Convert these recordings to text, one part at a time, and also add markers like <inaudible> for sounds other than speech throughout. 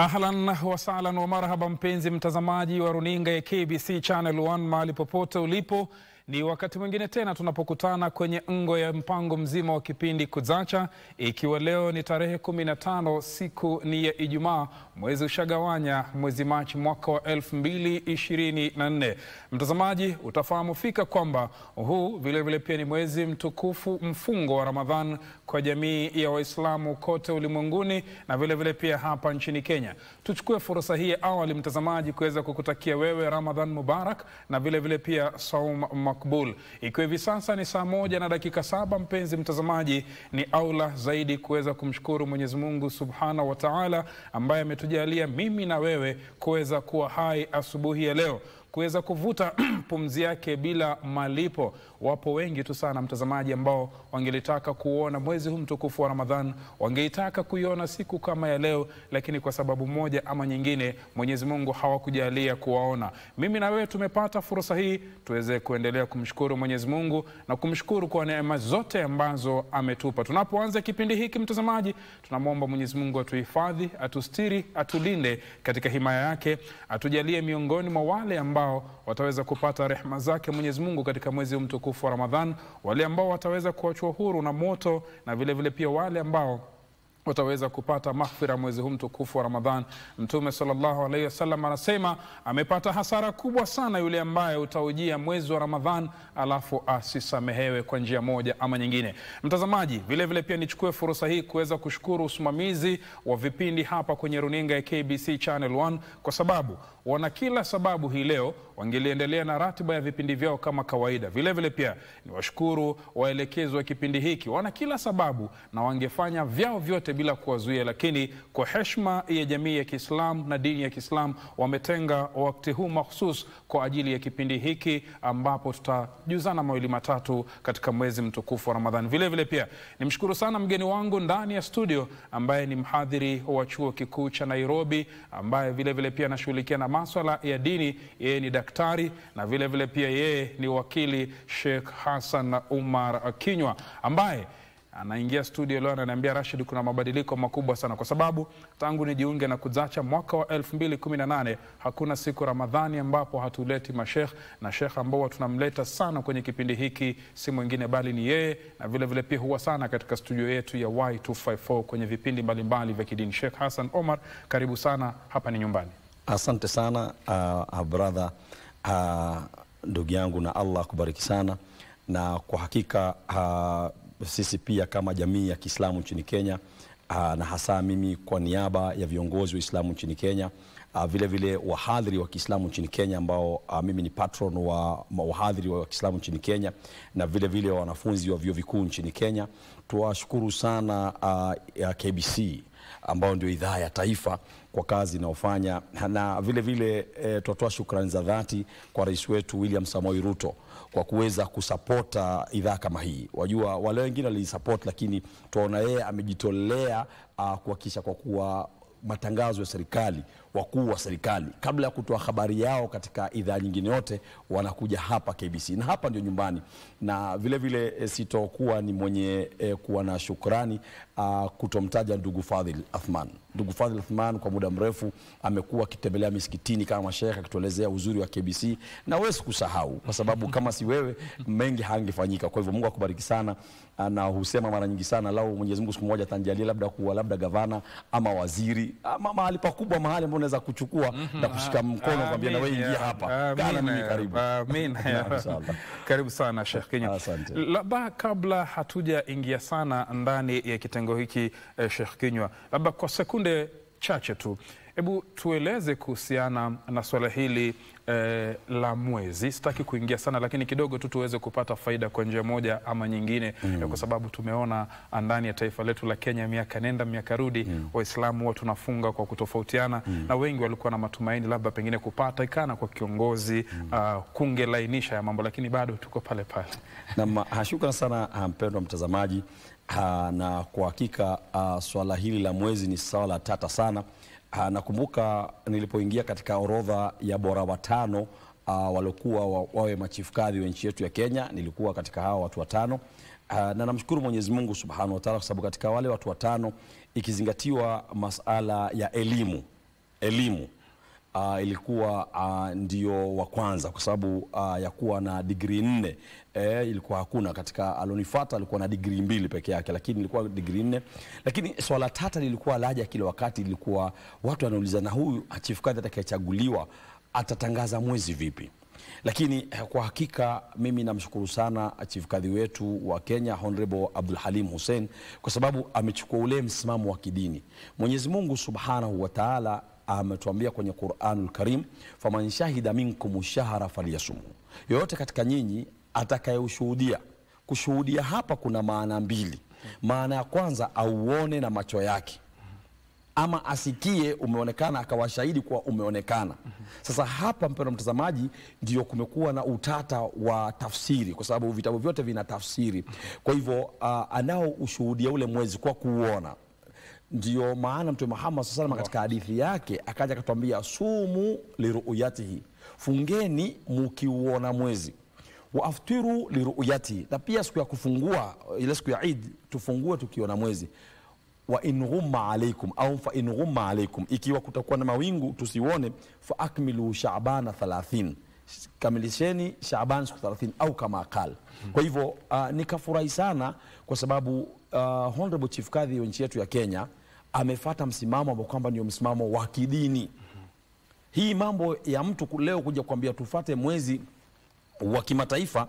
Ahlan wasalan wa marhaba, mpenzi mtazamaji wa runinga ya KBC Channel 1 mahali popote ulipo. Ni wakati mwingine tena tunapokutana kwenye ngo ya mpango mzima wa kipindi Kuzacha, ikiwa leo ni tarehe 15 siku ni ya Ijumaa, mwezi ushagawanya, mwezi Machi mwaka wa 2024. Mtazamaji, utafahamu fika kwamba huu vilevile pia ni mwezi mtukufu mfungo wa Ramadhan kwa jamii ya Waislamu kote ulimwenguni na vilevile vile pia hapa nchini Kenya. Tuchukue fursa hii ya awali, mtazamaji, kuweza kukutakia wewe Ramadhan Mubarak na vilevile vile pia saum Makbul. Ikiwa hivi sasa ni saa moja na dakika saba, mpenzi mtazamaji, ni aula zaidi kuweza kumshukuru Mwenyezi Mungu Subhanahu wa Ta'ala ambaye ametujalia mimi na wewe kuweza kuwa hai asubuhi ya leo kuweza kuvuta <clears throat> pumzi yake bila malipo. Wapo wengi tu sana mtazamaji, ambao wangelitaka kuona mwezi huu mtukufu wa Ramadhan, wangeitaka kuiona siku kama ya leo, lakini kwa sababu moja ama nyingine Mwenyezi Mungu hawakujalia kuwaona. Mimi na wewe tumepata fursa hii, tuweze kuendelea kumshukuru Mwenyezi Mungu na kumshukuru kwa neema zote ambazo ametupa. Tunapoanza kipindi hiki mtazamaji, tunamwomba Mwenyezi Mungu atuhifadhi, atustiri, atulinde katika himaya yake, atujalie miongoni mwa wale ambao ambao wataweza kupata rehma zake Mwenyezi Mungu katika mwezi mtukufu wa Ramadhan, wale ambao wataweza kuachwa huru na moto na vilevile vile pia wale ambao wataweza kupata maghfira mwezi huu mtukufu wa Ramadhan. Mtume sallallahu alaihi wasallam anasema amepata hasara kubwa sana yule ambaye utaujia mwezi wa Ramadhan alafu asisamehewe kwa njia moja ama nyingine. Mtazamaji, vilevile vile pia nichukue fursa hii kuweza kushukuru usimamizi wa vipindi hapa kwenye runinga ya KBC Channel 1 kwa sababu wana kila sababu hii leo wangeliendelea na ratiba ya vipindi vyao kama kawaida. Vilevile vile pia ni washukuru waelekezi wa kipindi hiki, wana kila sababu na wangefanya vyao vyote bila kuwazuia, lakini kwa heshima ya jamii ya Kiislamu na dini ya Kiislamu wametenga wakati huu mahsus kwa ajili ya kipindi hiki ambapo tutajuzana mawili matatu katika mwezi mtukufu wa Ramadhani. Vile vile pia nimshukuru sana mgeni wangu ndani ya studio ambaye ni mhadhiri wa chuo kikuu cha Nairobi ambaye vile vile pia anashughulikia na maswala ya dini. Yeye ni daktari na vile vile pia yeye ni wakili Sheikh Hassan Umar Kinywa ambaye anaingia studio leo ananiambia, Rashid, kuna mabadiliko makubwa sana, kwa sababu tangu nijiunge na Kuzacha mwaka wa 2018 hakuna siku Ramadhani ambapo hatuleti mashekh, na shekh ambao tunamleta sana kwenye kipindi hiki si mwingine bali ni yeye, na vile vile pia huwa sana katika studio yetu ya Y254 kwenye vipindi mbalimbali vya kidini. Sheikh Hassan Omar, karibu sana, hapa ni nyumbani. Asante sana uh, uh brother uh, ndugu yangu, na Allah akubariki sana, na kwa hakika uh, sisi pia kama jamii ya Kiislamu nchini Kenya ah, na hasa mimi kwa niaba ya viongozi wa Uislamu nchini Kenya aa, ah, vile vile wahadhiri wa Kiislamu nchini Kenya ambao aa, ah, mimi ni patron wa wahadhiri wa Kiislamu nchini Kenya na vile vile wanafunzi wa vyuo vikuu nchini Kenya. Tuwashukuru sana ya KBC ambao ndio idhaa ya taifa kwa kazi inayofanya na vile vile e, eh, tunatoa shukrani za dhati kwa rais wetu William Samoei Ruto kwa kuweza kusapota idhaa kama hii. Wajua wale wengine waliisapoti, lakini tuaona yeye amejitolea ah, kuhakikisha kwa kuwa matangazo ya serikali wakuu wa serikali kabla ya kutoa habari yao katika idhaa nyingine yote wanakuja hapa KBC na hapa ndio nyumbani, na vilevile vile, eh, sitokuwa ni mwenye e, kuwa na shukrani a, ah, kutomtaja ndugu Fadhil Athman. Ndugu Fadhil Athman kwa muda mrefu amekuwa akitembelea misikitini kama mashehe akituelezea uzuri wa KBC, na wewe sikusahau kwa sababu <laughs> kama si wewe mengi hangefanyika. Kwa hivyo Mungu akubariki sana, ah, na husema mara nyingi sana, lau Mwenyezi Mungu siku moja atanijalia labda kuwa labda gavana ama waziri ama mahali pakubwa mahali ambapo unaweza kuchukua mm -hmm. na kushika mkono kwambia na wewe ingia hapa, kana mimi karibu. amen. <laughs> Yaani, karibu sana Sheikh Kinyo. Labda kabla hatujaingia sana ndani ya kitengo hiki eh, Sheikh Kinywa, labda kwa sekunde chache tu Hebu tueleze kuhusiana na swala hili eh, la mwezi. Sitaki kuingia sana, lakini kidogo tu tuweze kupata faida kwa njia moja ama nyingine mm. kwa sababu tumeona ndani ya taifa letu la Kenya miaka nenda miaka rudi mm. Waislamu huwa tunafunga kwa kutofautiana mm. na wengi walikuwa na matumaini labda pengine ikana kwa kiongozi mm. uh, kungelainisha ya mambo, lakini bado tuko pale pale. Na shukran sana mpendwa mtazamaji. Ha, na kwa hakika uh, swala hili la mwezi ni swala tata sana Ha, ah, nakumbuka nilipoingia katika orodha ya bora watano uh, waliokuwa wa, wawe machifu kadhi wa nchi yetu ya Kenya, nilikuwa katika hawa watu watano uh, na namshukuru Mwenyezi Mungu Subhanahu wa Ta'ala kwa sababu katika wale watu watano ikizingatiwa masala ya elimu elimu uh, ilikuwa uh, ndio wa kwanza kwa sababu uh, ya kuwa na degree nne e, ilikuwa hakuna katika alonifuata alikuwa na degree mbili peke yake, lakini ilikuwa degree nne. Lakini swala tata lilikuwa laja kila wakati, ilikuwa watu wanauliza na huyu Chief Kadhi atakayechaguliwa atatangaza mwezi vipi? Lakini eh, kwa hakika mimi namshukuru sana Chief Kadhi wetu wa Kenya Honorable Abdul Halim Hussein kwa sababu amechukua ule msimamo wa kidini. Mwenyezi Mungu Subhanahu wa Ta'ala ametuambia kwenye Qur'anul Karim, faman shahida minkum shahra falyasumu, yoyote katika nyinyi atakayeushuhudia. Kushuhudia hapa kuna maana mbili. Maana ya kwanza, auone na macho yake ama asikie umeonekana, akawa shahidi kuwa umeonekana. Sasa hapa, mpendwa mtazamaji, ndio kumekuwa na utata wa tafsiri, kwa sababu vitabu vyote vina tafsiri. Kwa hivyo uh, anao ushuhudia ule mwezi kwa kuuona ndio maana Mtume Muhammad saa salama katika hadithi yake akaja akatwambia, sumu liruyatihi, fungeni mkiuona mwezi, waaftiru liruyatihi, na pia siku ya kufungua ile siku ya Eid tufungue tukiona mwezi, wa in ghumma alaikum au fa in ghumma alaikum, ikiwa kutakuwa na mawingu tusione, fa akmilu shabana 30 kamilisheni shabana siku 30 au kama akal. Kwa hivyo uh, nikafurahi sana kwa sababu uh, Honorable Chief Kadhi wa nchi yetu ya Kenya amefata msimamo ambao kwamba ndio msimamo wa kidini. Hii mambo ya mtu leo kuja kuambia tufate mwezi wa kimataifa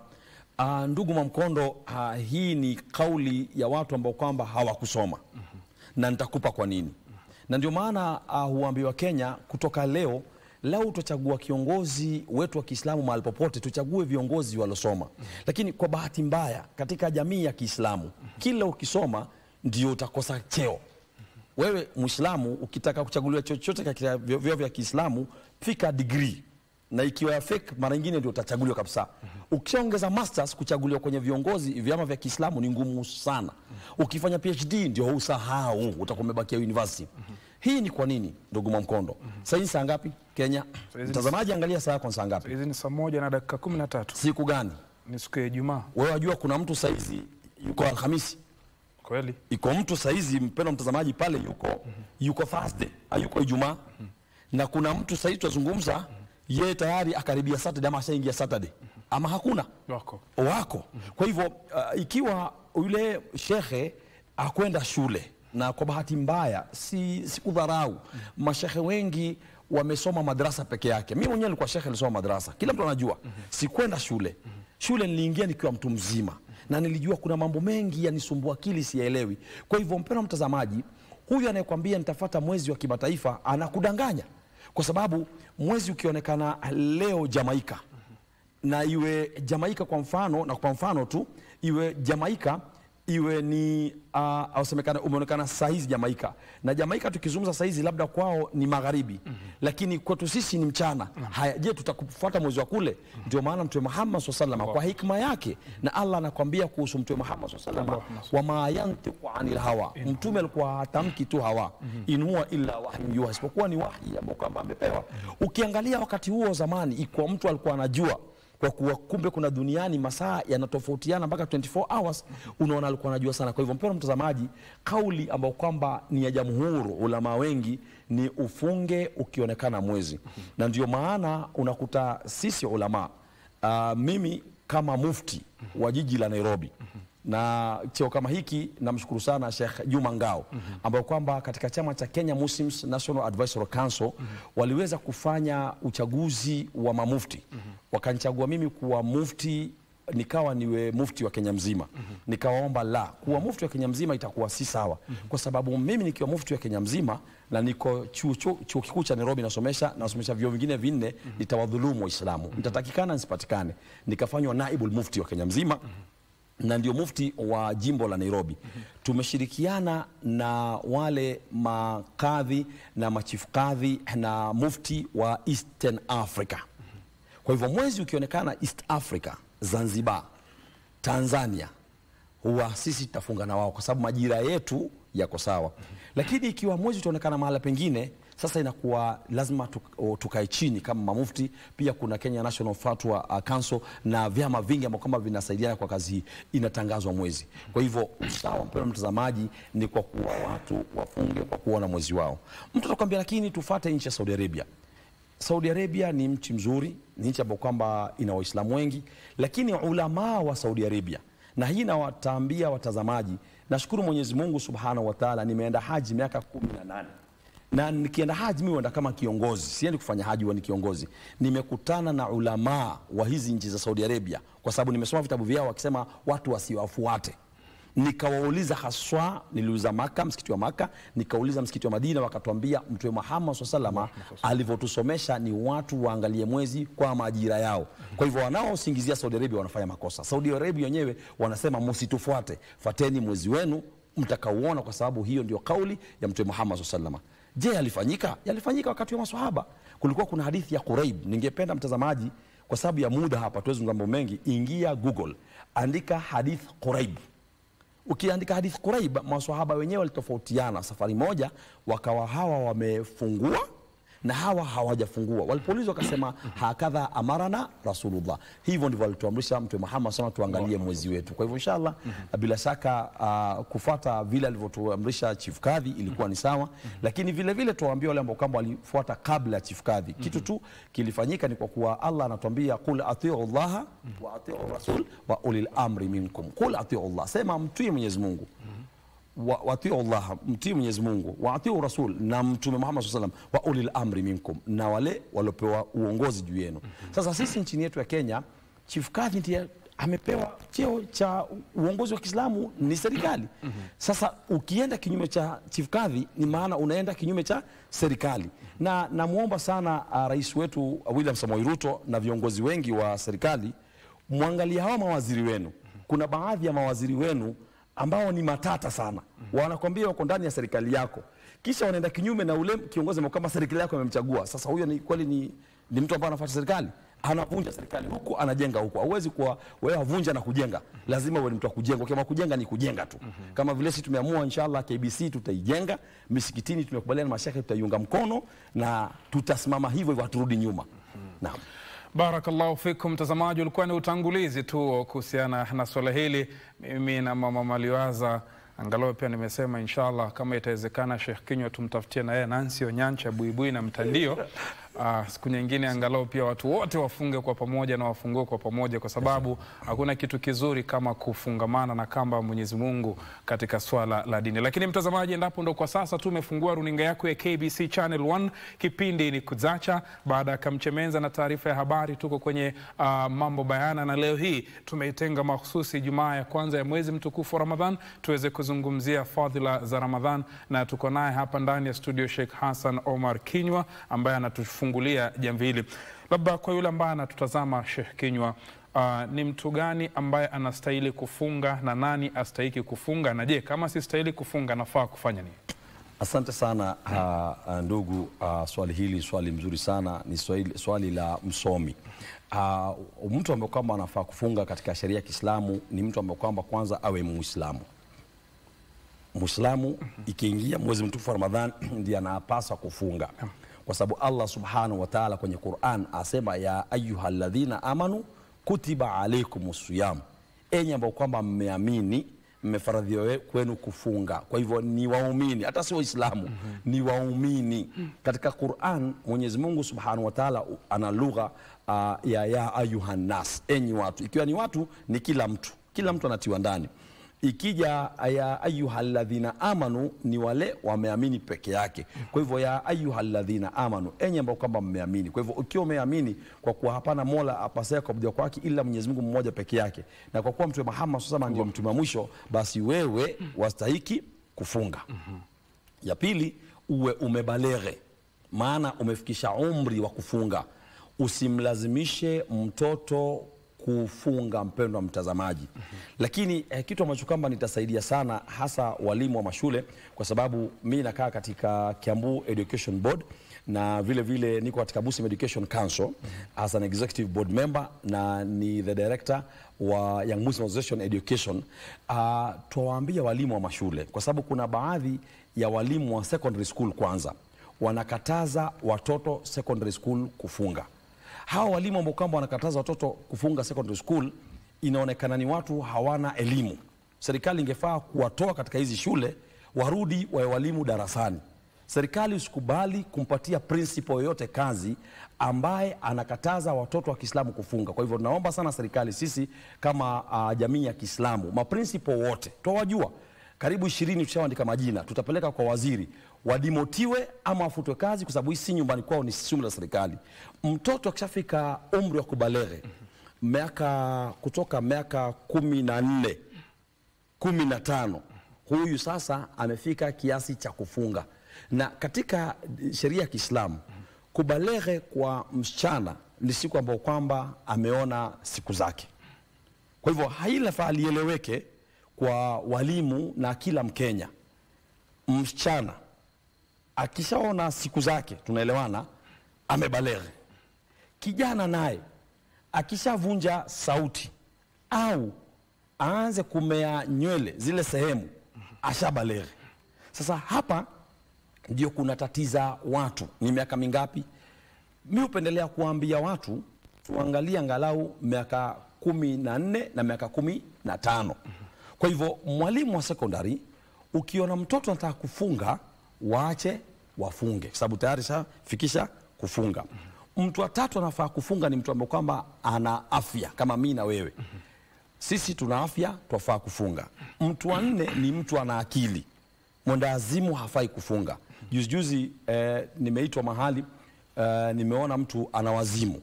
uh, ndugu Mwamkondo, uh, ah, hii ni kauli ya watu ambao kwamba hawakusoma. Mm -hmm. Na nitakupa kwa nini. Mm -hmm. Na ndio maana uh, huambiwa Kenya kutoka leo lau tutachagua kiongozi wetu wa Kiislamu mahali popote, tuchague viongozi walosoma. Mm -hmm. Lakini kwa bahati mbaya katika jamii ya Kiislamu mm -hmm. kila ukisoma ndio utakosa cheo wewe Muislamu ukitaka kuchaguliwa chochote katika vyo vya Kiislamu fika degree na ikiwa fake mara nyingine ndio utachaguliwa kabisa. mm -hmm. Ukishaongeza masters kuchaguliwa kwenye viongozi vyama vya Kiislamu ni ngumu sana. mm -hmm. Ukifanya PhD ndio usahau, utakuwa umebakia university. mm -hmm. Hii ni kwa nini ndugu Mwamkondo? mm -hmm. saa ngapi Kenya? Mtazamaji angalia saa yako saa ngapi? Hizi ni saa moja na dakika 13. Siku gani? Ni siku ya Ijumaa. Wewe wajua kuna mtu saizi yuko Alhamisi Kweli. Iko mtu saizi mpendwa mtazamaji pale yuko mm -hmm. yuko Thursday, hayuko Ijumaa. Mm -hmm. Na kuna mtu saizi tunazungumza mm -hmm. yeye tayari akaribia Saturday ama ashaingia Saturday. Mm -hmm. Ama hakuna. Wako. Wako. Mm -hmm. Kwa hivyo uh, ikiwa yule shehe akwenda shule na kwa bahati mbaya si, sikudharau mm -hmm. mashehe wengi wamesoma madrasa peke yake. Mimi mwenyewe nilikuwa shekhe, nilisoma madrasa, kila mtu anajua. mm -hmm. Sikwenda shule. mm -hmm. Shule niliingia nikiwa mtu mzima na nilijua kuna mambo mengi yanisumbua akili siyaelewi. Kwa hivyo, mpendwa mtazamaji, huyu anayekwambia nitafata mwezi wa kimataifa anakudanganya, kwa sababu mwezi ukionekana leo Jamaika na iwe Jamaika kwa mfano, na kwa mfano tu iwe Jamaika iwe ni uh, ah, ausemekana umeonekana sahizi Jamaika na Jamaika tukizungumza sahizi labda kwao ni magharibi mm -hmm. lakini kwetu sisi ni mchana mm -hmm. Haya, je, tutakufuata mwezi wa kule? mm -hmm. Ndio maana Mtume Muhammad SAW sallam kwa hikma yake mm -hmm. na Allah anakwambia kuhusu Mtume Muhammad SAW wama kwa anil hawa, mtume alikuwa hatamki tu hawa mm -hmm. in huwa illa wahyu yuha, isipokuwa ni wahi ambao kama amepewa. Mhm. Ukiangalia wakati huo zamani, iko mtu alikuwa anajua kwa kuwa kumbe kuna duniani masaa yanatofautiana mpaka 24 hours, unaona alikuwa anajua sana. Kwa hivyo, mpendwa mtazamaji, kauli ambayo kwamba ni ya jamhuru ulama wengi ni ufunge ukionekana mwezi, na ndio maana unakuta sisi ulama uh, mimi kama mufti wa jiji la Nairobi na cheo kama hiki namshukuru sana Sheikh Juma Ngao mm -hmm. ambayo kwamba katika chama cha Kenya Muslims National Advisory Council mm -hmm. waliweza kufanya uchaguzi wa mamufti mm -hmm. wakanichagua mimi kuwa mufti nikawa niwe mufti wa Kenya mzima mm -hmm. nikawaomba la kuwa mhm. mufti wa Kenya mzima itakuwa si sawa mm -hmm. kwa sababu mimi nikiwa mufti wa Kenya mzima na niko chuo, chuo, chuo kikuu cha Nairobi nasomesha nasomesha vyuo vingine vinne mm -hmm. nitawadhulumu Waislamu mm -hmm. nitatakikana nisipatikane nikafanywa naibu mufti wa Kenya mzima mm -hmm na ndio mufti wa jimbo la Nairobi. Tumeshirikiana na wale makadhi na machifu kadhi na mufti wa Eastern Africa. Kwa hivyo mwezi ukionekana East Africa, Zanzibar, Tanzania, huwa sisi tutafunga na wao kwa sababu majira yetu yako sawa, lakini ikiwa mwezi utaonekana mahala pengine sasa inakuwa lazima tukae chini kama mamufti. Pia kuna Kenya National Fatwa uh, Council na vyama vingi ambao kama vinasaidiana kwa kazi hii, inatangazwa mwezi. Kwa hivyo sawa, mpendwa mtazamaji, ni kwa kuwa watu wafunge kwa kuona mwezi wao. Mtu atakwambia lakini tufate nchi ya Saudi Arabia. Saudi Arabia ni mchi mzuri, ni nchi ambayo kwamba ina Waislamu wengi, lakini ulamaa wa Saudi Arabia, na hii nawataambia watazamaji, nashukuru Mwenyezi Mungu Subhanahu wa Ta'ala, nimeenda haji miaka kumi na nane na nikienda haji mimi huenda kama kiongozi, siendi kufanya haji, huwa ni kiongozi. Nimekutana na ulamaa wa hizi nchi za Saudi Arabia, kwa sababu nimesoma vitabu vyao wakisema watu wasiwafuate. Nikawauliza haswa, niliuza Maka, msikiti wa Maka, nikauliza msikiti wa Madina, wakatuambia Mtume Muhammad swalla SAW alivyotusomesha ni watu waangalie mwezi kwa majira yao. Kwa hivyo wanaosingizia Saudi Arabia wanafanya makosa. Saudi Arabia wenyewe wanasema msitufuate, fateni mwezi wenu mtakauona, kwa sababu hiyo ndio kauli ya Mtume Muhammad swalla SAW. Je, yalifanyika? Yalifanyika wakati wa maswahaba. Kulikuwa kuna hadithi ya Quraib. Ningependa mtazamaji, kwa sababu ya muda hapa tuweze mambo mengi, ingia Google, andika hadith Quraib. Ukiandika hadith Quraib, maswahaba wenyewe walitofautiana. Safari moja wakawa hawa wamefungua na hawa hawajafungua. Walipoulizwa wakasema mhm. hakadha amarana Rasulullah, hivyo ndivyo alituamrisha Mtume Muhammad sana, tuangalie mwezi wetu. Kwa hivyo inshallah, mhm. bila shaka uh, kufuata vile alivyotuamrisha Chief Kadhi ilikuwa ni sawa, mhm. lakini vile vile tuwaambia wale ambao kwamba walifuata kabla ya Chief Kadhi, kitu tu kilifanyika ni kwa kuwa Allah anatuambia qul atiu llaha wa atiu rasul wa ulil amri minkum, qul atiu llah, sema mtii Mwenyezi Mungu watiu Allah, mtii Mwenyezi Mungu, watiu Rasul na Mtume Muhammad sallallahu alaihi wasallam, wa ulil amri minkum, na wale waliopewa uongozi juu yenu. Sasa sisi nchini yetu ya Kenya, Chief Kadhi ndiye amepewa cheo cha uongozi wa Kiislamu ni serikali. Sasa ukienda kinyume cha chief kadhi, ni maana unaenda kinyume cha serikali, na namwomba sana uh, rais wetu uh, William Samoei Ruto na viongozi wengi wa serikali, mwangalia hawa mawaziri wenu. Kuna baadhi ya mawaziri wenu ambao ni matata sana mm -hmm. wanakwambia wako ndani ya serikali yako, kisha wanaenda kinyume na ule kiongozi kama serikali yako imemchagua. Sasa huyo ni kweli ni, ni mtu ambaye anafuata serikali, anavunja serikali huku anajenga huku. Hauwezi kuwa wewe wavunja na kujenga, lazima uwe ni mtu wa kujenga. Kama kujenga ni kujenga tu mm -hmm. kama vile sisi tumeamua, inshallah KBC tutaijenga misikitini, tumekubaliana na mashaka, tutaiunga mkono na tutasimama hivyo hivyo, haturudi nyuma mm -hmm. Naam. Barakallahu fikum mtazamaji, ulikuwa ni utangulizi tu kuhusiana na swala hili. Mimi na mama Maliwaza angalau pia nimesema inshallah, kama itawezekana, Sheikh Kinywa tumtafutie na yeye Nancy Onyancha buibui na mtandio uh, siku nyingine angalau pia watu wote wafunge kwa pamoja na wafungue kwa pamoja, kwa sababu hakuna kitu kizuri kama kufungamana na kamba Mwenyezi Mungu katika swala la dini. Lakini mtazamaji, endapo ndo kwa sasa tu umefungua runinga yako ya KBC Channel 1, kipindi ni Kuzacha. Baada ya Kamchemenza na taarifa ya habari, tuko kwenye uh, mambo bayana, na leo hii tumeitenga mahususi Jumaa ya kwanza ya mwezi mtukufu wa Ramadhan tuweze kuzungumzia fadhila za Ramadhan, na tuko naye hapa ndani ya studio Sheikh Hassan Omar Kinywa ambaye anatu kufungulia jamvi hili. Labda kwa yule ambaye anatutazama, Sheikh Kinywa, uh, ni mtu gani ambaye anastahili kufunga na nani astahiki kufunga, na je, kama sistahili kufunga nafaa kufanya nini? Asante sana uh, uh ndugu uh, swali hili swali mzuri sana ni swali, swali la msomi uh, mtu ambaye kwamba anafaa kufunga katika sheria ya Kiislamu ni mtu ambaye kwamba kwanza awe Muislamu. Muislamu mhm. ikiingia mwezi mtukufu wa Ramadhani <clears throat> ndiye anapaswa kufunga kwa sababu Allah subhanahu wa ta'ala kwenye Qur'an asema ya ladhina amanu kutiba alaikum siyam, enyi ambao kwamba mmeamini mmefaradhiwa kwenu kufunga. Kwa hivyo ni waumini, hata si Waislamu mm -hmm. ni waumini mm -hmm. Katika Qur'an Mwenyezi Mungu subhanahu wa ta'ala ana lugha uh, ya ya nas, enyi watu, ikiwa ni watu ni kila mtu, kila mtu anatiwa ndani ikija ya ayuhaladhina amanu ni wale wameamini peke yake. Kwa hivyo ya ayuhaladhina amanu, enye ambao kwamba mmeamini. Kwa hivyo ukiwa umeamini, kwa kuwa hapana mola apasaye kuabudiwa kwake ila Mwenyezi Mungu mmoja peke yake, na kwa kuwa Mtume Muhammad sallallahu alaihi wasallam ndio mtume wa mwisho, basi wewe wastahiki kufunga. Ya pili, uwe umebalere maana umefikisha umri wa kufunga. Usimlazimishe mtoto kufunga, wa mtazamaji. mm -hmm. Lakini eh, kitu ambacho kwamba nitasaidia sana hasa walimu wa mashule, kwa sababu mi nakaa katika Kiambu Education Board na vile vile niko katika Busim Education Council mm -hmm. as an executive board member na ni the director wa Young Muslim Association Education. Uh, ah, tuwaambie walimu wa mashule kwa sababu kuna baadhi ya walimu wa secondary school kwanza wanakataza watoto secondary school kufunga hawa walimu ambao kwamba wanakataza watoto kufunga secondary school inaonekana ni watu hawana elimu. Serikali ingefaa kuwatoa katika hizi shule, warudi wawe walimu darasani. Serikali usikubali kumpatia principal yoyote kazi ambaye anakataza watoto wa Kiislamu kufunga. Kwa hivyo tunaomba sana serikali, sisi kama uh, jamii ya Kiislamu, maprincipo wote twawajua karibu ishirini, tushaandika majina, tutapeleka kwa waziri wadimotiwe ama wafutwe kazi, kwa sababu hii si nyumbani kwao, ni shule la serikali. Mtoto akishafika umri wa kubalere miaka kutoka miaka kumi na nne kumi na tano huyu sasa amefika kiasi cha kufunga, na katika sheria ya Kiislamu kubalere kwa msichana ni siku ambayo kwamba ameona siku zake. Kwa hivyo hailafaa lieleweke kwa walimu na kila Mkenya, msichana akishaona siku zake, tunaelewana, amebaleghe. Kijana naye akishavunja sauti au aanze kumea nywele zile sehemu, ashabaleghe. Sasa hapa ndio kuna tatiza watu. Ni miaka mingapi? Mi hupendelea kuambia watu tuangalie angalau miaka kumi na nne na miaka kumi na tano. Kwa hivyo mwalimu wa sekondari, ukiona mtoto anataka kufunga waache wafunge, kwa sababu tayari shafikisha kufunga. Mtu wa tatu anafaa kufunga ni mtu ambaye kwamba ana afya kama mimi na wewe, sisi tuna afya, twafaa kufunga. Mtu wa nne ni mtu ana akili, mwendawazimu hafai kufunga. Juzi juzi eh, nimeitwa mahali eh, nimeona mtu ana wazimu,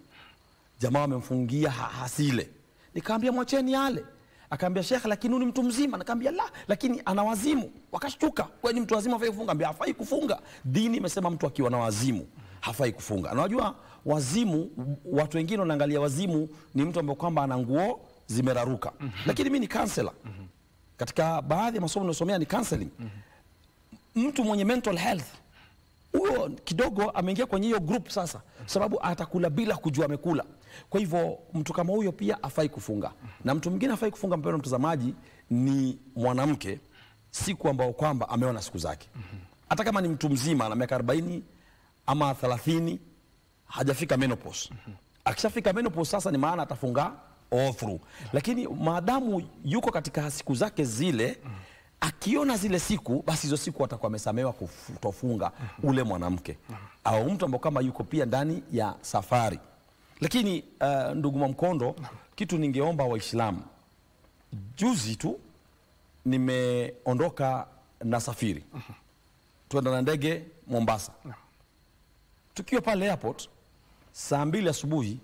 jamaa wamemfungia hasile, nikaambia mwacheni ale Akaambia shekh lakini huyu ni mtu mzima. Nikaambia la, lakini ana wazimu. Wakashtuka, ni mtu wazimu hafai kufunga? Ambia hafai kufunga, dini imesema mtu akiwa na wazimu hafai kufunga. Na unajua wazimu, watu wengine wanaangalia wazimu ni mtu ambaye kwamba ana nguo zimeraruka mm -hmm. Lakini mimi ni counselor mm -hmm. Katika baadhi ya masomo ninayosomea ni counseling mm -hmm. Mtu mwenye mental health huyo kidogo ameingia kwenye hiyo group sasa, sababu atakula bila kujua amekula. mm kwa hivyo mtu kama huyo pia afai kufunga, na mtu mwingine afai kufunga, mpendwa mtazamaji, ni mwanamke siku ambao kwamba ameona siku zake, hata kama ni mtu mzima na miaka 40 ama 30 hajafika menopause. Akishafika menopause sasa ni maana atafunga all through, lakini maadamu yuko katika siku zake zile akiona zile siku basi hizo siku atakuwa amesamewa kutofunga ule mwanamke au mtu ambao kama yuko pia ndani ya safari lakini uh, ndugu Mwamkondo, kitu ningeomba Waislamu, juzi tu nimeondoka na safiri uh -huh. tuenda na ndege Mombasa tukiwa pale airport saa mbili asubuhi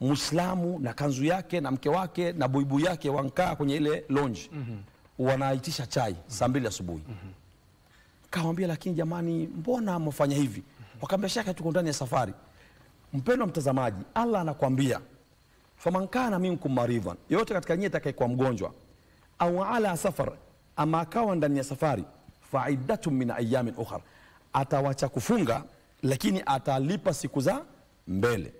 Muislamu na kanzu yake na mke wake na buibui yake wankaa kwenye ile lounge mm -hmm. wanaitisha chai mm -hmm. saa mbili asubuhi mm -hmm. Kawambia, lakini jamani, mbona mafanya hivi? mm -hmm. Wakaambia, shaka, tuko ndani ya safari. Mpendwa mtazamaji, Allah anakwambia faman kana minkum maridhan, yoyote katika takae atakayekuwa mgonjwa au ala safar, ama akawa ndani ya safari, faiddatun min ayamin ukhra, atawacha kufunga lakini atalipa siku za mbele.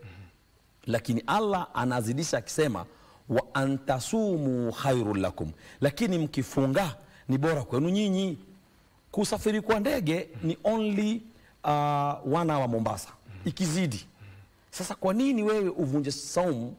Lakini Allah anazidisha akisema, wa antasumu khairun lakum, lakini mkifunga ni bora kwenu nyinyi. Kusafiri kwa ndege ni only uh, one hour Mombasa, ikizidi sasa kwa nini wewe uvunje saumu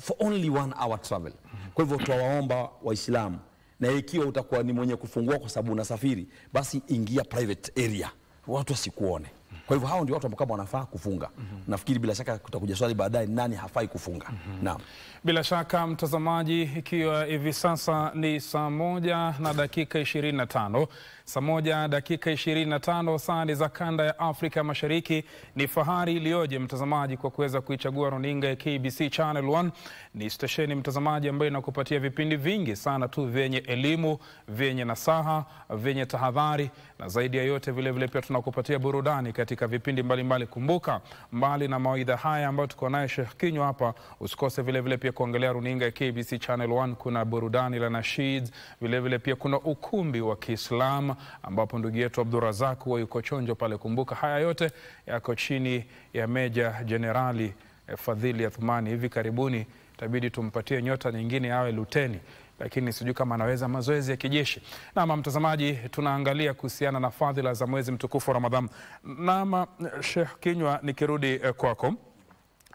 for only one hour travel? Kwa hivyo twawaomba Waislamu, na ikiwa utakuwa ni mwenye kufungua kwa sababu unasafiri, basi ingia private area, watu wasikuone. Kwa hivyo hao ndio watu ambao kama wanafaa kufunga. mm -hmm. Nafikiri bila shaka kutakuja swali baadaye, nani hafai kufunga? mm -hmm. Naam, bila shaka mtazamaji, ikiwa hivi sasa ni saa moja na dakika 25 saa moja dakika 25 saa ni za kanda ya Afrika Mashariki. Ni fahari iliyoje mtazamaji kwa kuweza kuichagua runinga ya KBC Channel 1. Ni stesheni mtazamaji ambayo inakupatia vipindi vingi sana tu vyenye elimu, vyenye nasaha, vyenye tahadhari na zaidi ya yote vilevile pia tunakupatia burudani katika katika vipindi mbalimbali mbali. Kumbuka, mbali na mawaidha haya ambayo tuko naye Sheikh Kinywa hapa, usikose vilevile vile pia kuangalia runinga ya KBC Channel 1, kuna burudani la vile vilevile pia kuna ukumbi wa Kiislamu ambapo ndugu yetu Abdurazak huwa yuko chonjo pale. Kumbuka haya yote yako chini ya Meja Jenerali eh, Fadhili Athumani. Hivi karibuni itabidi tumpatie nyota nyingine awe luteni lakini sijui kama anaweza mazoezi ya kijeshi. Naam, mtazamaji, tunaangalia kuhusiana na fadhila za mwezi mtukufu wa Ramadhan. Naam, Sheikh Kinywa, nikirudi eh, kwako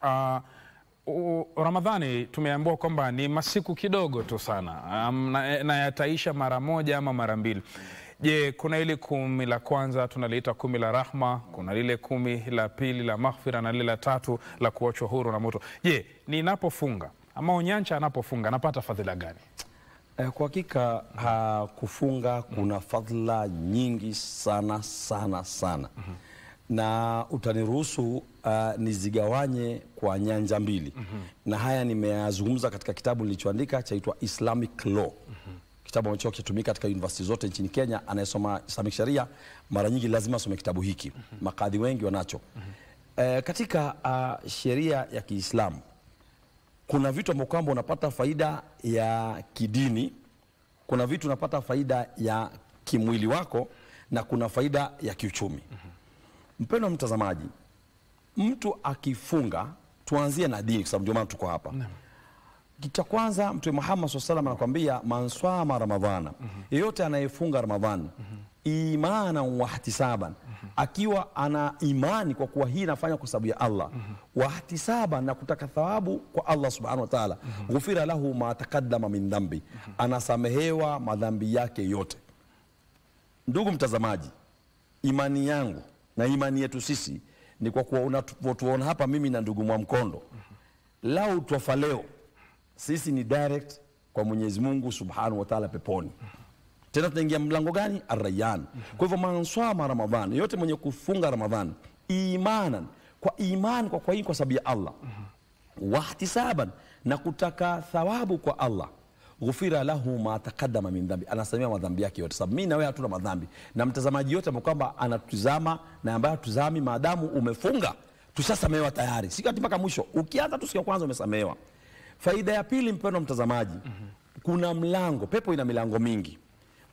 uh, Ramadhani tumeambiwa kwamba ni masiku kidogo tu sana um, na, na yataisha mara moja ama mara mbili. Je, kuna ile kumi la kwanza tunaliita kumi la rahma, kuna lile kumi la pili la maghfira na lile la tatu la kuachwa huru na moto. Je, ninapofunga ama unyancha anapofunga anapata fadhila gani? Eh, kwa hakika ha, kufunga kuna fadhila nyingi sana sana sana mm -hmm. na utaniruhusu uh, nizigawanye kwa nyanja mbili mm -hmm. na haya nimeyazungumza katika kitabu nilichoandika chaitwa Islamic Law mm -hmm. kitabu ambacho kitumika katika university zote nchini Kenya. Anayesoma Islamic Sharia mara nyingi lazima asome kitabu hiki mm -hmm. makadhi wengi wanacho mm -hmm. eh, katika uh, sheria ya Kiislamu kuna vitu ambavyo kwamba unapata faida ya kidini, kuna vitu unapata faida ya kimwili wako na kuna faida ya kiuchumi. Mm Mpendwa mtazamaji, mtu akifunga, tuanzie na dini kwa sababu ndio maana tuko hapa. Mm Cha kwanza Mtume Muhammad SAW anakuambia man swama Ramadhana, mhm. yeyote anayefunga Ramadhani mhm imana wahtisaban, akiwa ana imani kwa kuwa hii nafanya kwa sababu ya Allah wahtisaba na kutaka thawabu kwa Allah subhanahu wa ta'ala, ghufira lahu ma taqaddama min dhambi, anasamehewa madhambi yake yote. Ndugu mtazamaji, imani yangu na imani yetu sisi ni kwa kuwa unatuona hapa mimi na ndugu mwa mkondo lau twafa leo sisi ni direct kwa Mwenyezi Mungu subhanahu wa ta'ala peponi tena tunaingia mlango gani? Arrayan. mm -hmm. Kwa hivyo manswama Ramadhan, yote mwenye kufunga Ramadhan imanan, kwa imani kwa kwa, kwa sababu ya Allah mm -hmm. wahtisaban, na kutaka thawabu kwa Allah ghufira lahu ma taqaddama min dhambi, anasamia madhambi yake yote. Sababu mimi na wewe hatuna madhambi, na mtazamaji yote kwamba anatuzama na ambaye atuzami, maadamu umefunga tushasamehewa tayari, si ati mpaka mwisho. Ukianza tu siku ya kwanza umesamewa. Faida ya pili, mpendwa mtazamaji, mm -hmm. kuna mlango, pepo ina milango mingi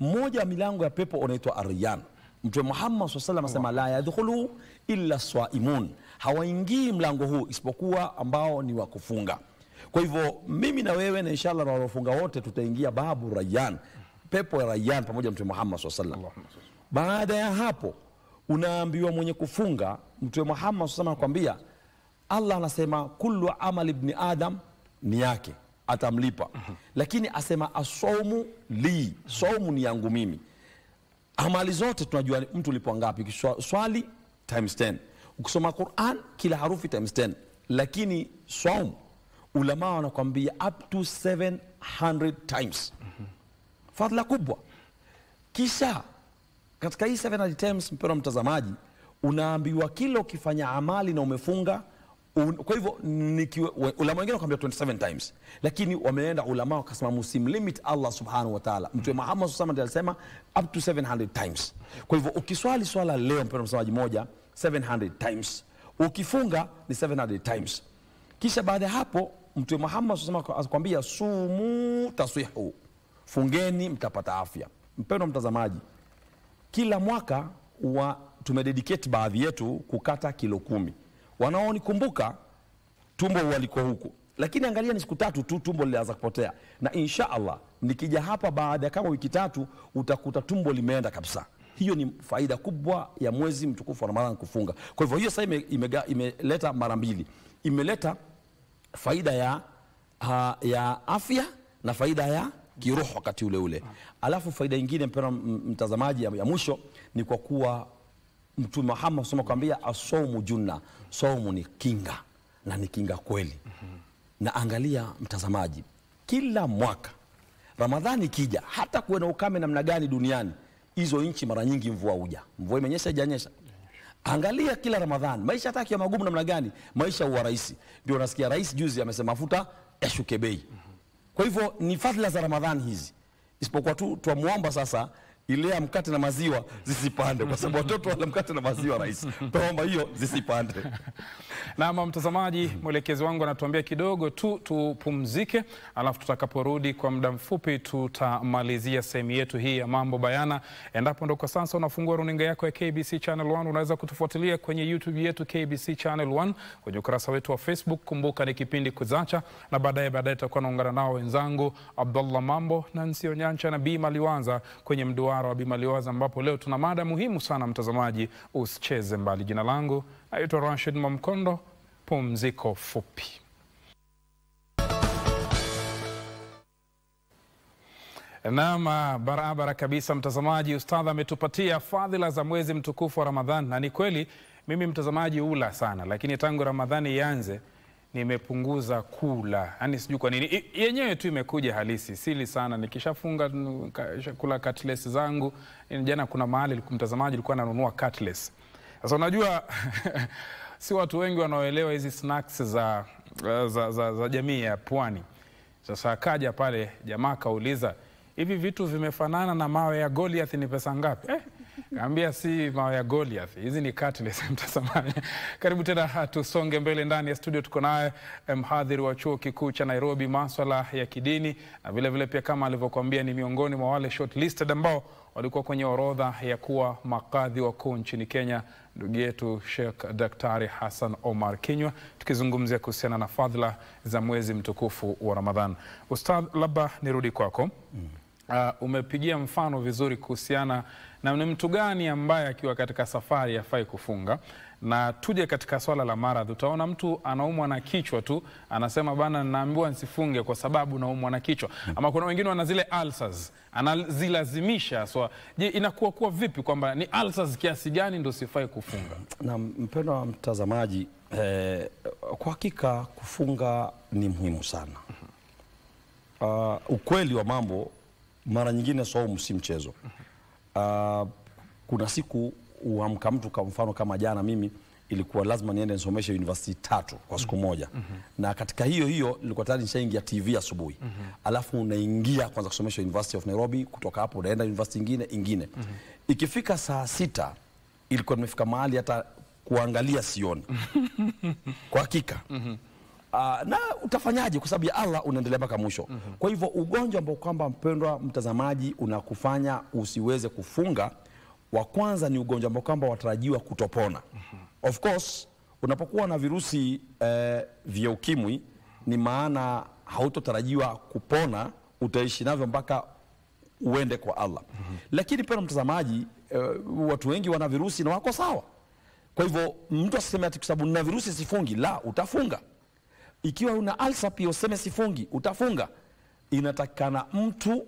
mmoja wa milango ya pepo unaitwa Aryan. Mtume Muhammad SAW asema la yadkhulu illa saimun hawaingii mlango huu isipokuwa ambao ni wa kufunga. Kwa hivyo mimi na wewe na inshallah na wanaofunga wote tutaingia babu rayan pepo ya rayan pamoja na Mtume Muhammad SAW. Baada ya hapo unaambiwa mwenye kufunga, Mtume Muhammad SAW anakwambia, Allah anasema kullu amali ibni adam ni yake atamlipa. mm -hmm. Lakini asema asaumu lii, saumu ni yangu mimi. Amali zote tunajua mtu lipo ngapi, swali times 10, ukisoma Quran kila harufi times 10, lakini saumu ulama wanakwambia up to 700 times. mm -hmm. Fadhila kubwa. Kisha katika hii 700 times, mpendwa mtazamaji, unaambiwa kila ukifanya amali na umefunga Un, kwa hivyo ulama wengine wakaambia 27 times, lakini wameenda ulama wakasema musim limit Allah subhanahu wa ta'ala. Mtume Muhammad sallallahu alaihi wasallam alisema up to 700 times. Kwa hivyo ukiswali swala leo, mpendwa msomaji, moja 700 times, ukifunga ni 700 times. Kisha baada ya hapo Mtume Muhammad sallallahu alaihi wasallam akwambia sumu taswihu, fungeni mtapata afya. Mpendwa mtazamaji, kila mwaka wa tumededicate baadhi yetu kukata kilo kumi wanaonikumbuka tumbo waliko huku, lakini angalia ni siku tatu tu tumbo lilianza kupotea, na insha Allah nikija hapa baada ya kama wiki tatu utakuta tumbo limeenda kabisa. Hiyo ni faida kubwa ya mwezi mtukufu wa Ramadhani kufunga. Kwa hivyo hiyo sasa imeleta ime, ime mara mbili, imeleta faida ya, ha, ya afya na faida ya kiroho wakati ule ule. Alafu faida nyingine mpendwa mtazamaji, ya mwisho ni kwa kuwa Mtume Muhammad soma kwambia asomu junna, somu ni kinga na ni kinga kweli. mm -hmm. Na angalia mtazamaji, kila mwaka Ramadhani ikija, hata kuwe na ukame namna gani duniani, hizo nchi mara nyingi mvua huja. Mvua imenyesha ijanyesha, angalia kila Ramadhani. Maisha hata akiwa magumu namna gani, maisha huwa rahisi. Ndio nasikia rais juzi amesema mafuta yashuke bei. Kwa hivyo ni fadhila za Ramadhani hizi, isipokuwa tu twamwomba sasa ile ya mkate na maziwa zisipande, kwa sababu watoto wala mkate na maziwa rais, tunaomba hiyo zisipande. <laughs> Naam mtazamaji, mwelekezi wangu anatuambia kidogo tu tupumzike, alafu tutakaporudi kwa muda mfupi tutamalizia sehemu yetu hii ya mambo bayana. Endapo ndo kwa sasa unafungua runinga yako ya KBC Channel 1, unaweza kutufuatilia kwenye YouTube yetu KBC Channel 1, kwenye ukurasa wetu wa Facebook. Kumbuka ni kipindi Kuzacha, na baadaye baadaye tutakuwa naungana nao wenzangu Abdullah Mambo, na Nsio Nyancha na Bi Maliwanza kwenye mduara wa Bima Liwaza, ambapo leo tuna mada muhimu sana, mtazamaji, usicheze mbali. Jina langu naitwa Rashid Mamkondo. Pumziko fupi. Naam, ah, barabara kabisa mtazamaji. Ustadh ametupatia fadhila za mwezi mtukufu wa Ramadhan, na ni kweli mimi mtazamaji hula sana, lakini tangu Ramadhani ianze nimepunguza kula, yani sijui kwa nini, yenyewe tu imekuja halisi, sili sana. Nikishafunga kula cutlets zangu, jana kuna mahali mtazamaji alikuwa ananunua cutlets. Sasa unajua <laughs> si watu wengi wanaoelewa hizi snacks za, za, za, za, za jamii ya pwani. Sasa akaja pale jamaa akauliza, hivi vitu vimefanana na mawe ya Goliath ni pesa ngapi? Eh, Kaambia si mawe ya Goliath, hizi ni cutlass <laughs> mtazamaji. Karibu tena, tusonge mbele ndani ya studio. Tuko naye eh, mhadhiri wa chuo kikuu cha Nairobi, maswala ya kidini, na vile vile pia kama alivyokuambia ni miongoni mwa wale shortlisted ambao walikuwa kwenye orodha ya kuwa makadhi wakuu nchini Kenya, ndugu yetu Sheikh Daktari Hassan Omar Kinywa, tukizungumzia kuhusiana na fadhila za mwezi mtukufu wa Ramadhan. Ustadh, labda nirudi kwako mm uh, umepigia mfano vizuri kuhusiana na ni mtu gani ambaye akiwa katika safari afai kufunga na tuje katika swala la maradhi. Utaona mtu anaumwa na kichwa tu, anasema bana, naambiwa nsifunge kwa sababu naumwa na kichwa. Hmm. Ama kuna wengine wana zile ulcers, anazilazimisha swa. So, je, inakuwa kuwa vipi kwamba ni ulcers kiasi gani ndio sifai kufunga? Na mpendo wa mtazamaji eh, kwa hakika kufunga ni muhimu sana. Hmm. Uh, ukweli wa mambo mara nyingine saumu si mchezo. Uh, kuna siku uamka mtu kwa mfano kama jana mimi ilikuwa lazima niende nisomeshe university tatu kwa siku moja mm -hmm. na katika hiyo hiyo nilikuwa tayari nishaingia TV asubuhi mm -hmm. alafu unaingia kwanza kusomesha University of Nairobi, kutoka hapo unaenda university ingine ingine mm -hmm. ikifika saa sita ilikuwa nimefika mahali hata kuangalia sioni kwa hakika mm -hmm. Uh, na utafanyaje kwa sababu ya Allah unaendelea mpaka mwisho. mm -hmm. Kwa hivyo ugonjwa ambao kwamba mpendwa mtazamaji unakufanya usiweze kufunga, wa kwanza ni ugonjwa ambao kwamba watarajiwa kutopona. mm -hmm. Of course unapokuwa na virusi eh, vya ukimwi ni maana hautotarajiwa kupona, utaishi navyo mpaka uende kwa Allah. mm -hmm. Lakini pia mtazamaji, eh, watu wengi wana virusi na wako sawa. Kwa hivyo mtu asiseme ati kwa sababu na virusi sifungi, la, utafunga ikiwa una alsa pia useme sifungi, utafunga. Inatakikana mtu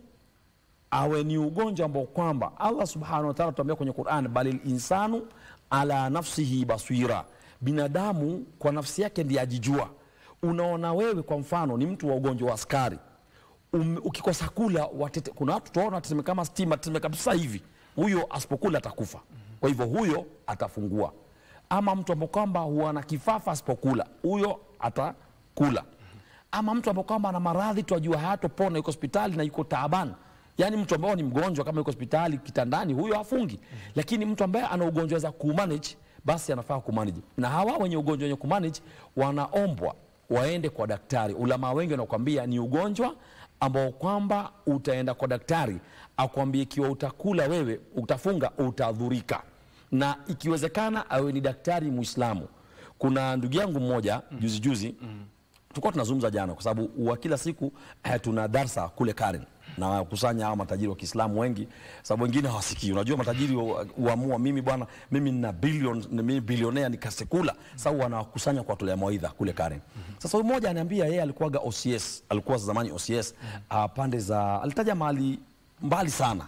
awe ni ugonjwa ambao kwamba Allah subhanahu wa ta'ala tuambia kwenye Qur'an, balil insanu ala nafsihi baswira, binadamu kwa nafsi yake ndiye ajijua. Unaona wewe kwa mfano ni mtu wa ugonjwa wa sukari um, ukikosa kula watete, kuna watu tunaona tuseme kama stima tuseme kabisa hivi, huyo asipokula atakufa. Kwa hivyo huyo atafungua, ama mtu ambao kwamba huwa na kifafa asipokula, huyo ata kula, ama mtu ambaye kwamba ana maradhi twajua hayatopona, yuko hospitali na yuko taabani yaani mtu ambaye ni mgonjwa kama yuko hospitali kitandani, huyo hafungi. Lakini mtu ambaye ana ugonjwa za ku manage, basi anafaa ku manage. Na hawa wenye ugonjwa wenye ku manage wanaombwa waende kwa daktari. Ulama wengi wanakuambia ni ugonjwa ambao kwamba utaenda kwa daktari akwambie, ikiwa utakula wewe utafunga utadhurika, na ikiwezekana awe ni daktari Muislamu. Kuna ndugu yangu mmoja juzi juzi mm. -hmm tulikuwa tunazungumza jana, kwa sababu wa kila siku eh, tuna darsa kule Karen na kusanya hawa matajiri wa Kiislamu wengi, sababu wengine hawasikii. Unajua matajiri huamua, mimi bwana, mimi nina bilion, mimi bilionea nikasekula. sababu wanawakusanya kwa tolea mawaidha kule Karen. Sasa huyu mmoja ananiambia yeye alikuwaga OCS, alikuwa zamani OCS uh, ah, pande za, alitaja mali mbali sana,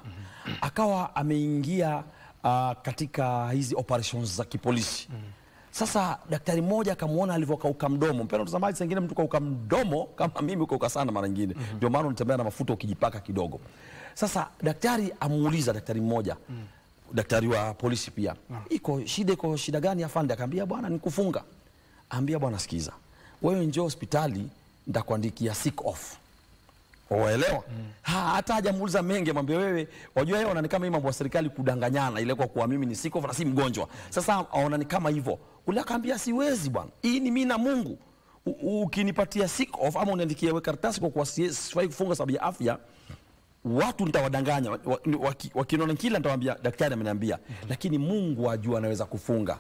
akawa ameingia uh, katika hizi operations za kipolisi sasa daktari mmoja akamwona alivyokauka mdomo. Mpendwa mtazamaji, sengine mtu kauka mdomo kama mimi kauka sana mara nyingine, mhm. ndio mm -hmm. maana unatembea na mafuta ukijipaka kidogo. Sasa daktari amuuliza daktari mmoja mm daktari wa polisi pia mm iko shida, iko shida gani afande? Akamwambia bwana, ni kufunga. Ambia bwana, sikiza wewe, njoo hospitali ndakuandikia sick off Waelewa? Mm. Ha, hata hajamuuliza mengi, mwambie wewe, wajua yeye anaonekana kama hii mambo ya serikali kudanganyana ile kwa kuwa mimi ni siko na si mgonjwa. Sasa anaonekana kama hivyo. Ule akaambia siwezi bwana, hii ni mimi na Mungu. Ukinipatia sick off ama uniandikia wewe karatasi kwa kuwa sifai kufunga sababu ya afya, watu nitawadanganya, waki, kila nitawaambia daktari ameniambia, mm -hmm. lakini Mungu ajua anaweza kufunga.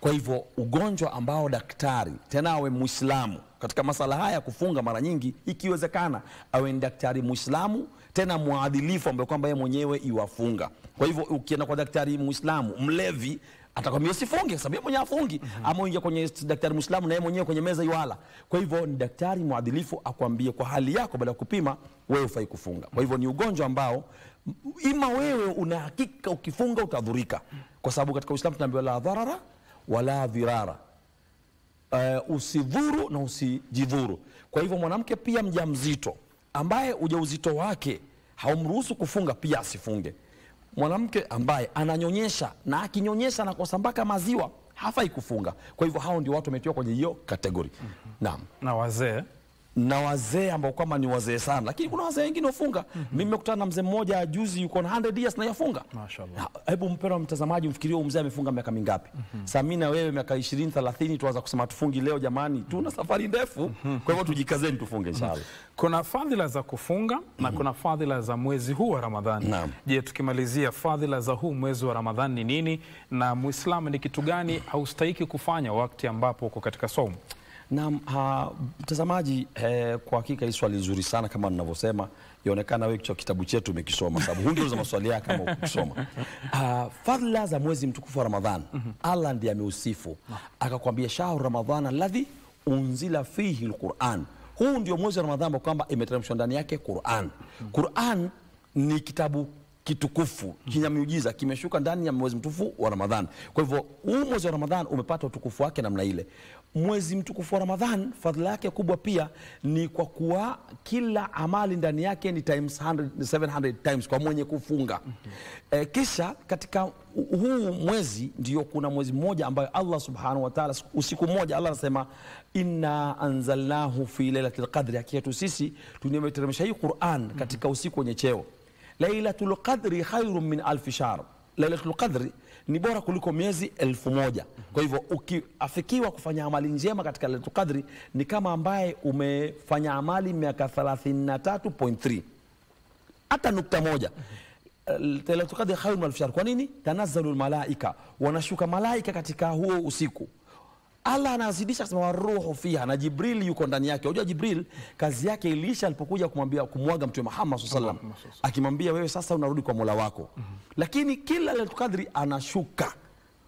Kwa hivyo ugonjwa ambao daktari tena awe Muislamu katika masala haya kufunga, mara nyingi ikiwezekana awe ni daktari Muislamu tena mwadilifu, ambaye kwamba yeye mwenyewe iwafunga. Kwa hivyo ukienda kwa daktari Muislamu mlevi atakwambia sifungi kwa sababu mwenye afungi mm -hmm. ama uingia kwenye daktari Muislamu yeye mwenyewe kwenye meza yuala. Kwa hivyo ni daktari mwadilifu akwambie kwa hali yako, baada ya kupima wewe ufai kufunga. Kwa hivyo ni ugonjwa ambao ima wewe una hakika ukifunga utadhurika, kwa sababu katika Uislamu tunaambiwa la dharara wala dhirara, uh, usidhuru na usijidhuru. Kwa hivyo mwanamke pia mjamzito ambaye ujauzito wake haumruhusu kufunga pia asifunge mwanamke ambaye ananyonyesha na akinyonyesha anakosa mpaka maziwa hafai kufunga. Kwa hivyo hao ndio watu wametiwa kwenye hiyo kategori. mm -hmm. Naam. Na wazee na wazee ambao kwamba ni wazee sana, lakini kuna wazee wengine wafunga. mm -hmm. Mimi nimekutana na mzee mmoja juzi yuko na 100 years na yafunga. Mashaallah. Hebu wa mtazamaji, mfikirie mzee amefunga miaka mingapi? mm -hmm. Sasa mimi na wewe miaka 20 30 tuanza kusema tufungi leo, jamani, tuna safari ndefu. mm -hmm. Kwa hivyo tujikazeni tufunge inshallah. mm -hmm. Kuna fadhila za kufunga na mm -hmm. kuna fadhila za mwezi huu wa Ramadhani. Je, tukimalizia fadhila za huu mwezi wa Ramadhani ni nini, na Muislamu ni kitu gani haustahiki kufanya wakati ambapo uko katika somo Naam, mtazamaji, eh, kwa hakika hii swali nzuri sana kama ninavyosema, yaonekana wewe kitabu chetu umekisoma, sababu hundo za maswali yako kama ukisoma. Uh, fadhila za mwezi mtukufu wa Ramadhan mm -hmm. Allah ndiye ameusifu akakwambia, shahru ramadhana alladhi unzila fihi alquran, huu ndio mwezi wa Ramadhan ambao kwamba imeteremshwa ndani yake Quran. Quran ni kitabu kitukufu kina miujiza kimeshuka ndani ya mwezi mtukufu wa Ramadhan. Kwa hivyo huu mwezi wa Ramadhan umepata utukufu wake namna ile mwezi mtukufu wa Ramadhan, fadhila yake kubwa pia ni kwa kuwa kila amali ndani yake ni times 100, 700 times kwa mwenye kufunga mm -hmm. E, kisha katika huu mwezi ndio kuna mwezi mmoja ambayo Allah subhanahu wa ta'ala usiku mmoja Allah anasema inna anzalnahu fi lailatul qadri, hakika sisi tumeteremsha hii Qur'an katika usiku wenye cheo. Lailatul qadri khairun min alfi shahr, lailatul qadri ni bora kuliko miezi elfu moja. Kwa hivyo ukiafikiwa kufanya amali njema katika Lailatul Qadri ni kama ambaye umefanya amali miaka 33.3 hata nukta moja. Lailatul Qadri khairu min shahr. Kwa nini? Tanazzalu almalaika, wanashuka malaika katika huo usiku. Allah anazidisha wa waruhu fiha, na Jibril yuko ndani yake. Unajua Jibril kazi yake iliisha alipokuja kumwambia kumwaga Mtume Muhammad sallallahu alaihi wasallam, akimwambia wewe sasa unarudi kwa Mola wako mm -hmm. Lakini kila Lailatul Qadri anashuka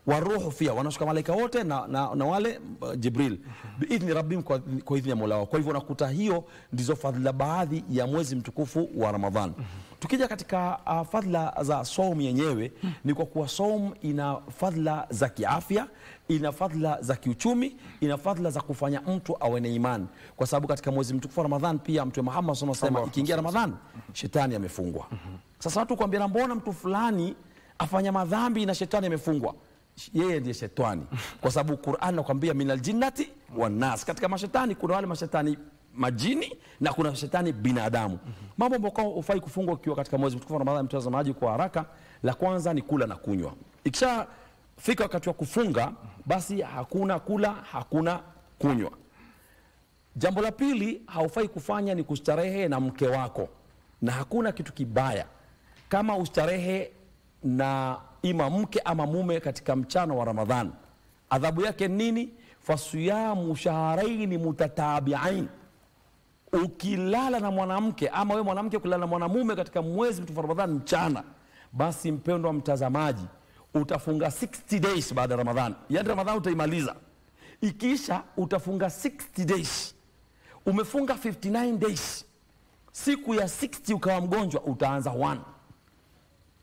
waruhu fiha, wanashuka malaika wote na, na, na wale uh, Jibril mm -hmm. biidhni rabbim, kwa, kwa idhni ya Mola wao. Kwa hivyo nakuta hiyo ndizo fadhila baadhi ya mwezi mtukufu wa Ramadhan mm -hmm. Tukija katika uh, fadhila za saumu yenyewe mm -hmm. ni kwa kuwa saumu ina fadhila za kiafya ina fadhila za kiuchumi, ina fadhila za kufanya mtu awe na imani, kwa sababu katika mwezi mtukufu wa Ramadhan pia Mtume Muhammad sallallahu alaihi wasallam ikiingia Ramadhan shetani amefungwa. Sasa watu kuambia, mbona mtu fulani afanya madhambi na shetani amefungwa? Yeye ndiye shetani, kwa sababu Qur'an nakwambia minal jinnati wan nas, katika mashetani kuna wale mashetani majini na kuna shetani binadamu. Mambo ambayo ufai kufungwa ukiwa katika mwezi mtukufu wa Ramadhan, mtazamaji, kwa haraka, la kwanza ni kula na kunywa. Ikisha fika wakati wa kufunga, basi hakuna kula, hakuna kunywa. Jambo la pili haufai kufanya ni kustarehe na mke wako, na hakuna kitu kibaya kama ustarehe na ima mke ama mume katika mchana wa Ramadhan. Adhabu yake nini? fasiyamu shahraini mutatabiain, ukilala na mwanamke ama we mwanamke ukilala na mwanamume katika mwezi mtukufu Ramadhan mchana, basi mpendwa mtazamaji utafunga 60 days baada ya Ramadhani, yaani Ramadhani utaimaliza. Ikiisha utafunga 60 days, umefunga 59 days, siku ya 60 ukawa mgonjwa, utaanza one.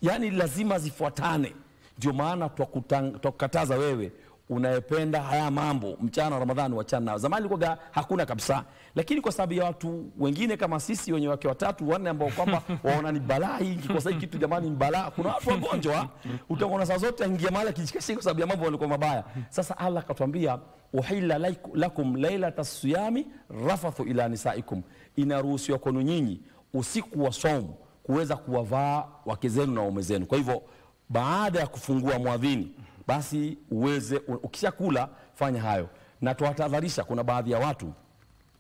yaani lazima zifuatane. Ndio maana twakukataza wewe unayependa haya mambo mchana wa Ramadhani wachana nao. Zamani ilikuwa hakuna kabisa, lakini kwa sababu ya watu wengine kama sisi wenye wake watatu wanne ambao kwamba <laughs> waona ni balaa hii ikikosa hii kitu jamani, ni balaa. Kuna watu wagonjwa, utaona saa zote aingia mahali akijikashikia kwa sababu ya mambo yalikuwa mabaya. Sasa Allah akatwambia uhilla lakum lailata siyami rafathu ila nisaikum, inaruhusiwa kwenu nyinyi usiku wa somu kuweza kuwavaa wake zenu na waume zenu. Kwa hivyo baada ya kufungua mwadhini basi uweze, ukishakula fanya hayo, na tuwatahadharisha, kuna baadhi ya watu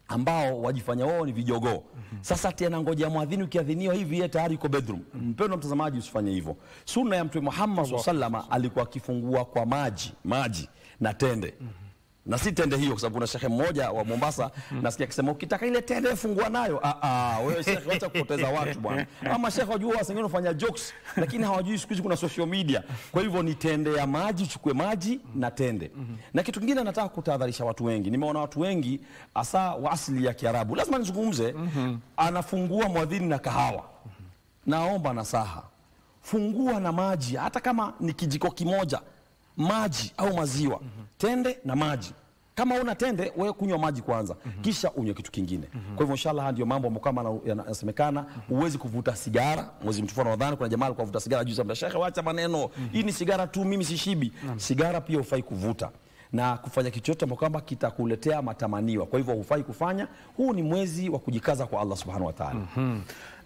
ambao wajifanya wao ni vijogoo. mm -hmm. Sasa tena ngoja mwadhini, ukiadhiniwa hivi yeye tayari yuko bedroom. mm -hmm. Mpendwa mtazamaji, usifanye hivyo. Sunna ya Mtume Muhammad sallallahu alaihi wasallam alikuwa akifungua kwa maji maji na tende. mm -hmm na si tende hiyo, kwa sababu kuna shehe mmoja wa Mombasa <laughs> nasikia akisema ukitaka ile tende fungua nayo. Ah, ah, wewe shehe, acha kupoteza watu bwana. Ama shehe wajua, wasengine wanafanya jokes, lakini hawajui siku hizi kuna social media. Kwa hivyo ni tende ya maji, chukue maji na tende. Na kitu kingine nataka kutahadharisha watu wengi, nimeona watu wengi hasa wa asili ya Kiarabu, lazima nizungumze, anafungua mwadhini na kahawa, naomba nasaha, fungua na maji, hata kama ni kijiko kimoja maji au maziwa mm -hmm. tende na maji kama una tende wewe kunywa maji kwanza mm -hmm. kisha unywe kitu kingine mm -hmm. kwa hivyo inshallah ndio mambo ambayo kama yanasemekana mm -hmm. uwezi kuvuta sigara mwezi mtukufu Ramadhani kuna jamaa alikuwa vuta sigara juu sana shekhe wacha maneno mm -hmm. hii ni sigara tu mimi sishibi mm -hmm. sigara pia ufai kuvuta na kufanya kitu ambacho kwamba kitakuletea matamaniwa. Kwa hivyo hufai kufanya. Huu ni mwezi wa kujikaza kwa Allah subhanahu wa taala. mm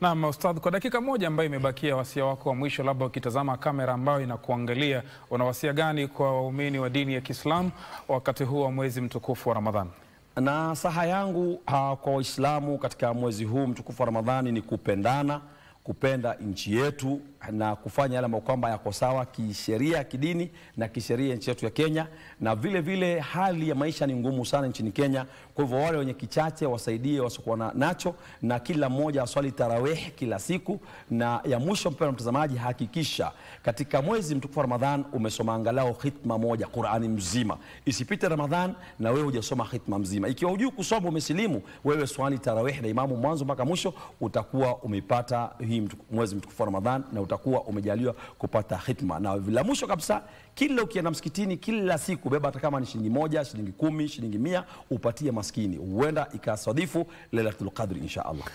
-hmm. Na ustadh, kwa dakika moja ambayo imebakia, wasia wako wa mwisho, labda ukitazama kamera ambayo inakuangalia, una wasia gani kwa waumini wa dini ya Kiislamu wakati huu wa mwezi mtukufu wa Ramadhani? Na saha yangu uh, kwa Waislamu katika mwezi huu mtukufu wa Ramadhani ni kupendana kupenda nchi yetu na kufanya yale ambayo kwamba yako sawa kisheria, kidini na kisheria nchi yetu ya Kenya, na vile vile hali ya maisha ni ngumu sana nchini Kenya. Kwa hivyo wale wenye kichache wasaidie wasiokuwa nacho, na kila mmoja aswali tarawih kila siku. Na ya mwisho, mpendwa mtazamaji, hakikisha katika mwezi mtukufu wa Ramadhan umesoma angalau khitma moja Qurani mzima. Isipite Ramadhan na wewe hujasoma khitma mzima. Ikiwa hujui kusoma, umesilimu, wewe swali tarawih na imamu mwanzo mpaka mwisho, utakuwa umeipata hii mwezi mtukufu wa Ramadhan na utakuwa umejaliwa kupata khitma. Na la mwisho kabisa kila ukienda msikitini kila siku, beba hata kama ni shilingi moja, shilingi kumi, shilingi mia, upatie maskini, huenda ikasadifu Lailatul Qadri insha Allah.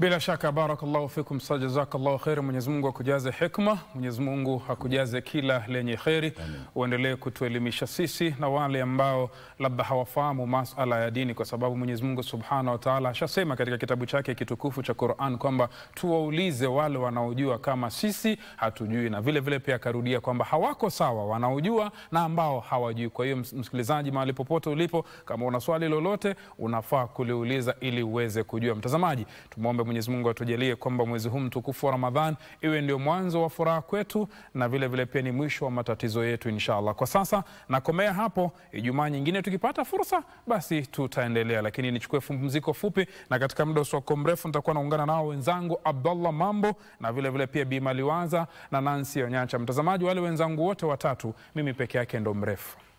Bila shaka barakallahu fikum, sa jazakallahu kheri. Mwenyezi Mungu akujaze hikma Mwenyezi Mungu akujaze kila lenye kheri. Uendelee kutuelimisha sisi na wale ambao labda hawafahamu masala ya dini, kwa sababu Mwenyezi Mungu subhanahu wa taala ashasema katika kitabu chake kitukufu cha Quran kwamba tuwaulize wale wanaojua kama sisi hatujui, na vile vile pia akarudia kwamba hawako sawa wanaojua na ambao hawajui. Kwa hiyo msikilizaji, mahali popote ulipo, kama una swali lolote, unafaa kuliuliza ili uweze kujua. Mtazamaji, tumwombe Mwenyezi Mungu atujalie kwamba mwezi huu mtukufu wa Ramadhan iwe ndio mwanzo wa furaha kwetu na vile vile pia ni mwisho wa matatizo yetu inshallah. Kwa sasa nakomea hapo, Ijumaa nyingine tukipata fursa basi tutaendelea, lakini nichukue pumziko fupi, na katika muda usio mrefu nitakuwa naungana nao wenzangu Abdallah Mambo na vile vile pia bimaliwaza na Nancy Onyancha. Mtazamaji, wale wenzangu wote watatu, mimi peke yake ndo mrefu.